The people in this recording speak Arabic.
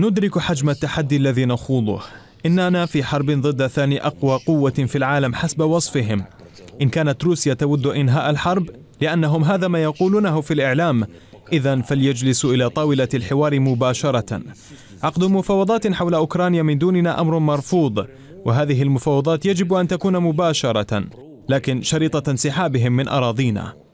ندرك حجم التحدي الذي نخوضه إننا في حرب ضد ثاني أقوى قوة في العالم حسب وصفهم إن كانت روسيا تود إنهاء الحرب لأنهم هذا ما يقولونه في الإعلام إذا فليجلسوا إلى طاولة الحوار مباشرة عقد مفاوضات حول أوكرانيا من دوننا أمر مرفوض وهذه المفاوضات يجب أن تكون مباشرة لكن شريطة انسحابهم من أراضينا